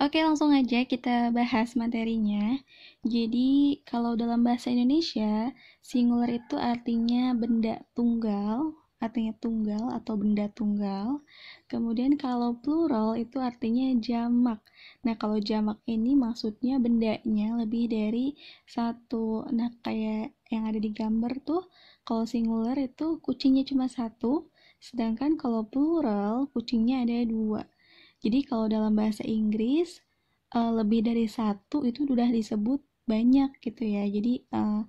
Oke, langsung aja kita bahas materinya. Jadi, kalau dalam bahasa Indonesia, singular itu artinya benda tunggal, artinya tunggal atau benda tunggal. Kemudian kalau plural itu artinya jamak. Nah, kalau jamak ini maksudnya bendanya lebih dari satu. Nah, kayak yang ada di gambar tuh, kalau singular itu kucingnya cuma satu, sedangkan kalau plural kucingnya ada dua. Jadi kalau dalam bahasa Inggris uh, lebih dari satu itu sudah disebut banyak gitu ya. Jadi uh,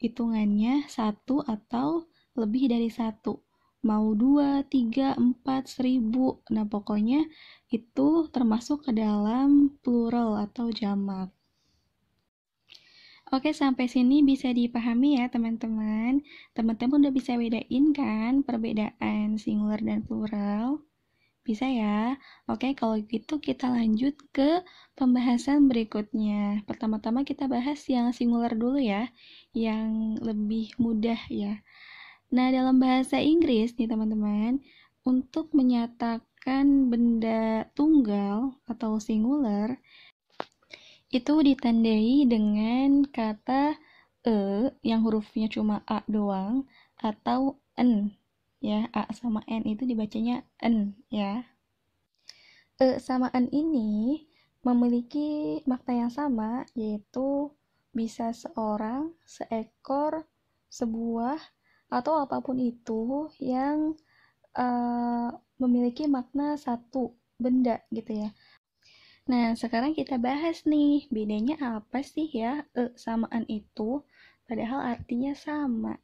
hitungannya satu atau lebih dari satu. Mau dua, tiga, empat, seribu. Nah pokoknya itu termasuk ke dalam plural atau jamak. Oke, sampai sini bisa dipahami ya teman-teman. Teman-teman udah bisa bedain kan perbedaan singular dan plural? Bisa ya? Oke, kalau gitu kita lanjut ke pembahasan berikutnya. Pertama-tama kita bahas yang singular dulu ya, yang lebih mudah ya. Nah, dalam bahasa Inggris nih teman-teman, untuk menyatakan benda tunggal atau singular itu ditandai dengan kata e yang hurufnya cuma a doang atau n ya a sama n itu dibacanya n ya e sama n ini memiliki makna yang sama yaitu bisa seorang seekor sebuah atau apapun itu yang uh, memiliki makna satu benda gitu ya. Nah, sekarang kita bahas nih, bedanya apa sih ya e sama n itu? Padahal artinya sama.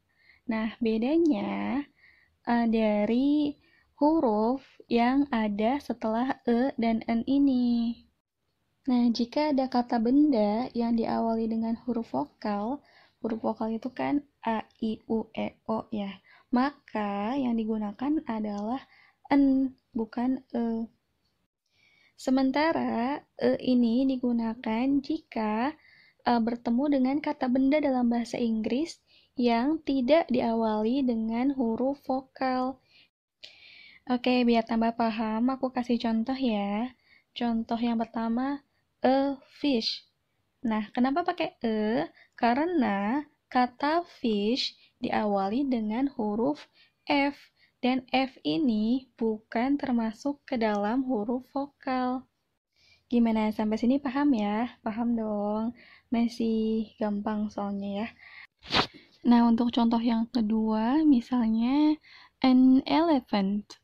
Nah, bedanya uh, dari huruf yang ada setelah e dan n ini. Nah, jika ada kata benda yang diawali dengan huruf vokal, huruf vokal itu kan a, i, u, e, o ya. Maka yang digunakan adalah n, bukan e. Sementara e ini digunakan jika e, bertemu dengan kata benda dalam bahasa Inggris yang tidak diawali dengan huruf vokal. Oke, biar tambah paham, aku kasih contoh ya. Contoh yang pertama, a e fish. Nah, kenapa pakai e? Karena kata fish diawali dengan huruf F, dan F ini bukan termasuk ke dalam huruf vokal. Gimana sampai sini paham ya? Paham dong. Masih gampang soalnya ya. Nah, untuk contoh yang kedua, misalnya an elephant.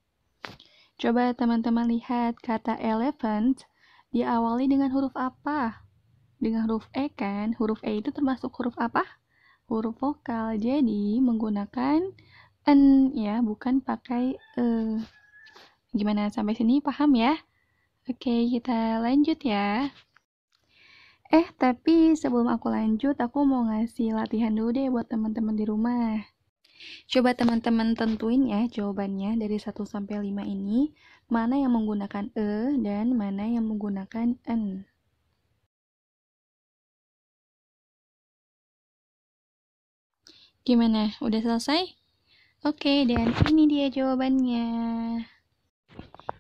Coba teman-teman lihat kata elephant diawali dengan huruf apa? Dengan huruf E kan? Huruf E itu termasuk huruf apa? Huruf vokal. Jadi, menggunakan an ya, bukan pakai e. Gimana sampai sini paham ya? Oke, kita lanjut ya. Eh, tapi sebelum aku lanjut, aku mau ngasih latihan dulu deh buat teman-teman di rumah. Coba teman-teman tentuin ya jawabannya dari 1 sampai 5 ini, mana yang menggunakan e dan mana yang menggunakan n. Gimana? Udah selesai? Oke, dan ini dia jawabannya.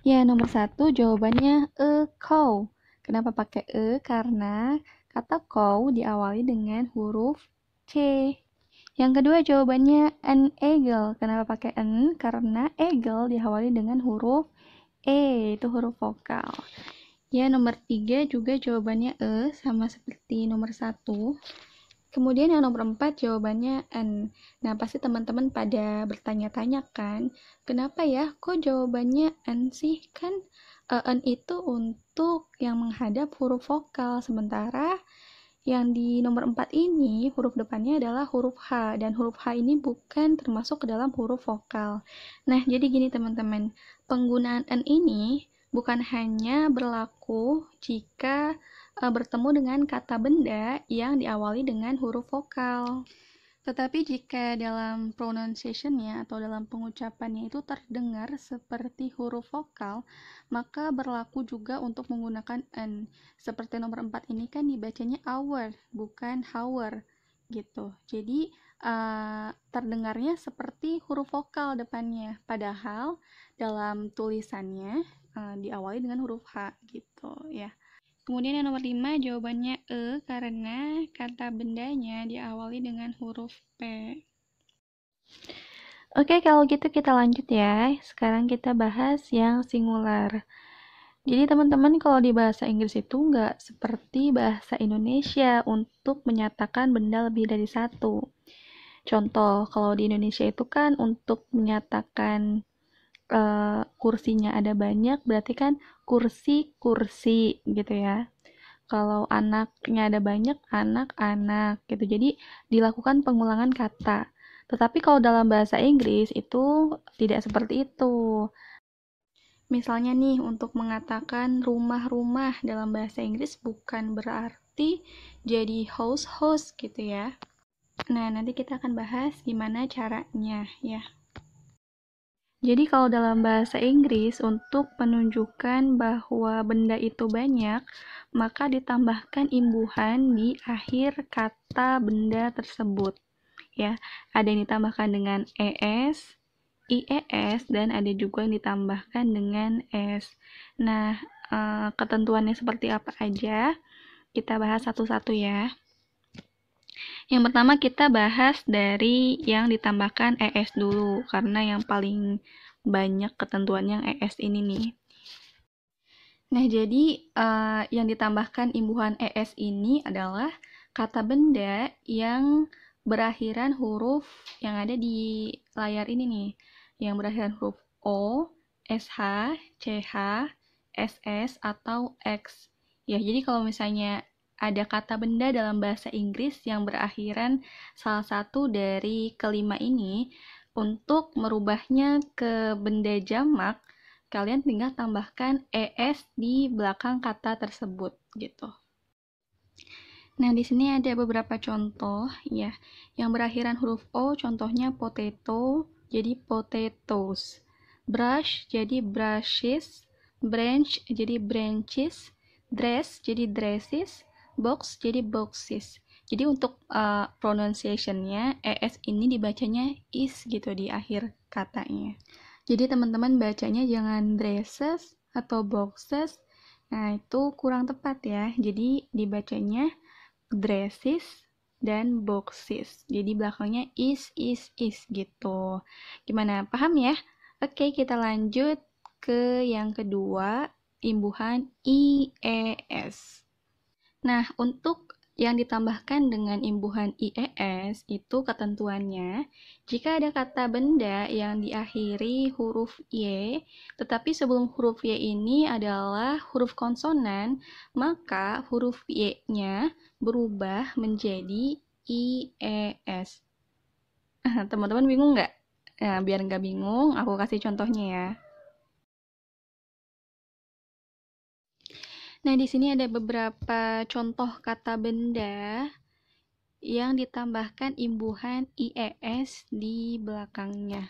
Ya, nomor satu jawabannya e cow. Kenapa pakai e? Karena kata kau diawali dengan huruf c. Yang kedua jawabannya an eagle. Kenapa pakai n? Karena eagle diawali dengan huruf e, itu huruf vokal. Ya, nomor tiga juga jawabannya e sama seperti nomor satu. Kemudian yang nomor empat jawabannya n. Nah, pasti teman-teman pada bertanya-tanya kan, kenapa ya kok jawabannya n sih? Kan e, an n itu untuk bentuk yang menghadap huruf vokal, sementara yang di nomor 4 ini huruf depannya adalah huruf H dan huruf H ini bukan termasuk ke dalam huruf vokal. Nah, jadi gini teman-teman, penggunaan n ini bukan hanya berlaku jika e, bertemu dengan kata benda yang diawali dengan huruf vokal. Tetapi jika dalam pronunciation-nya atau dalam pengucapannya itu terdengar seperti huruf vokal, maka berlaku juga untuk menggunakan n Seperti nomor 4 ini kan dibacanya hour, bukan hour gitu. Jadi uh, terdengarnya seperti huruf vokal depannya, padahal dalam tulisannya uh, diawali dengan huruf h gitu ya. Kemudian yang nomor 5 jawabannya E karena kata bendanya diawali dengan huruf P. Oke, kalau gitu kita lanjut ya. Sekarang kita bahas yang singular. Jadi teman-teman kalau di bahasa Inggris itu nggak seperti bahasa Indonesia untuk menyatakan benda lebih dari satu. Contoh, kalau di Indonesia itu kan untuk menyatakan e, kursinya ada banyak berarti kan kursi-kursi gitu ya kalau anaknya ada banyak anak-anak gitu. Jadi dilakukan pengulangan kata. Tetapi kalau dalam bahasa Inggris itu tidak seperti itu. Misalnya nih untuk mengatakan rumah-rumah dalam bahasa Inggris bukan berarti jadi house-house gitu ya. Nah, nanti kita akan bahas gimana caranya ya. Jadi kalau dalam bahasa Inggris untuk menunjukkan bahwa benda itu banyak, maka ditambahkan imbuhan di akhir kata benda tersebut. Ya, ada yang ditambahkan dengan es, IES dan ada juga yang ditambahkan dengan S. Nah, eh, ketentuannya seperti apa aja? Kita bahas satu-satu ya. Yang pertama kita bahas dari yang ditambahkan ES dulu karena yang paling banyak ketentuan yang ES ini nih. Nah, jadi uh, yang ditambahkan imbuhan ES ini adalah kata benda yang berakhiran huruf yang ada di layar ini nih, yang berakhiran huruf O, SH, CH, SS atau X. Ya, jadi kalau misalnya ada kata benda dalam bahasa Inggris yang berakhiran salah satu dari kelima ini, untuk merubahnya ke benda jamak, kalian tinggal tambahkan es di belakang kata tersebut gitu. Nah, di sini ada beberapa contoh ya. Yang berakhiran huruf O contohnya potato jadi potatoes. Brush jadi brushes, branch jadi branches, dress jadi dresses, box jadi boxes jadi untuk uh, pronunciationnya es ini dibacanya is gitu di akhir katanya jadi teman-teman bacanya jangan dresses atau boxes nah itu kurang tepat ya jadi dibacanya dresses dan boxes jadi belakangnya is is is gitu gimana paham ya oke kita lanjut ke yang kedua imbuhan IES Nah, untuk yang ditambahkan dengan imbuhan IES itu ketentuannya jika ada kata benda yang diakhiri huruf Y tetapi sebelum huruf Y ini adalah huruf konsonan maka huruf Y-nya berubah menjadi IES. Teman-teman bingung nggak? Nah, biar nggak bingung, aku kasih contohnya ya. Nah, di sini ada beberapa contoh kata benda yang ditambahkan imbuhan IES di belakangnya.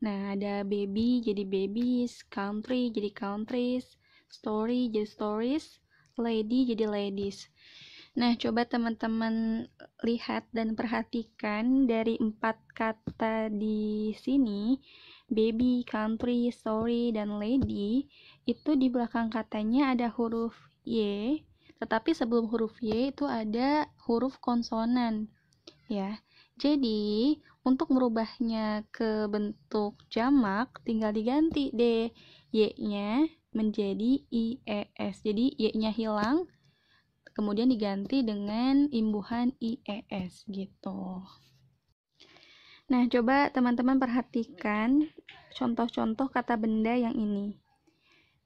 Nah, ada baby jadi babies, country jadi countries, story jadi stories, lady jadi ladies. Nah, coba teman-teman lihat dan perhatikan dari empat kata di sini, baby, country, story, dan lady, itu di belakang katanya ada huruf Y, tetapi sebelum huruf Y itu ada huruf konsonan. Ya. Jadi, untuk merubahnya ke bentuk jamak tinggal diganti deh Y-nya menjadi IES. Jadi Y-nya hilang kemudian diganti dengan imbuhan IES gitu. Nah, coba teman-teman perhatikan contoh-contoh kata benda yang ini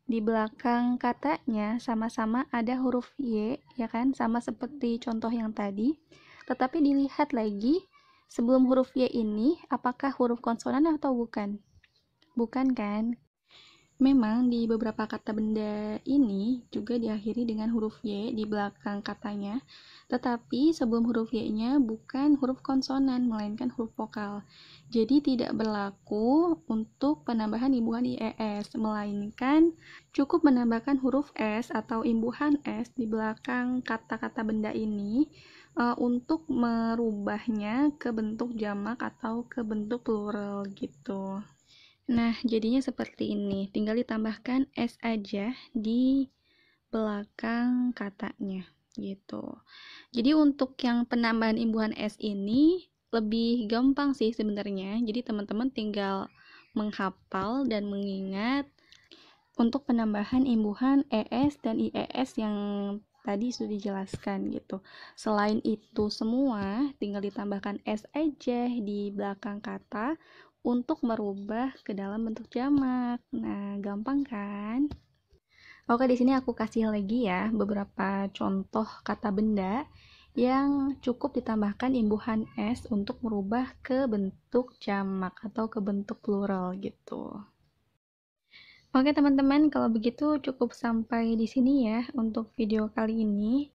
di belakang katanya sama-sama ada huruf Y, ya kan? Sama seperti contoh yang tadi. Tetapi dilihat lagi sebelum huruf Y ini apakah huruf konsonan atau bukan? Bukan kan? Memang di beberapa kata benda ini juga diakhiri dengan huruf Y di belakang katanya, tetapi sebelum huruf Y-nya bukan huruf konsonan, melainkan huruf vokal. Jadi tidak berlaku untuk penambahan imbuhan IES, melainkan cukup menambahkan huruf S atau imbuhan S di belakang kata-kata benda ini uh, untuk merubahnya ke bentuk jamak atau ke bentuk plural gitu. Nah, jadinya seperti ini. Tinggal ditambahkan S aja di belakang katanya gitu. Jadi untuk yang penambahan imbuhan S ini lebih gampang sih sebenarnya. Jadi teman-teman tinggal menghafal dan mengingat untuk penambahan imbuhan ES dan IES yang tadi sudah dijelaskan gitu. Selain itu semua tinggal ditambahkan S aja di belakang kata untuk merubah ke dalam bentuk jamak. Nah, gampang kan? Oke, di sini aku kasih lagi ya beberapa contoh kata benda yang cukup ditambahkan imbuhan S untuk merubah ke bentuk jamak atau ke bentuk plural gitu. Oke teman-teman, kalau begitu cukup sampai di sini ya untuk video kali ini.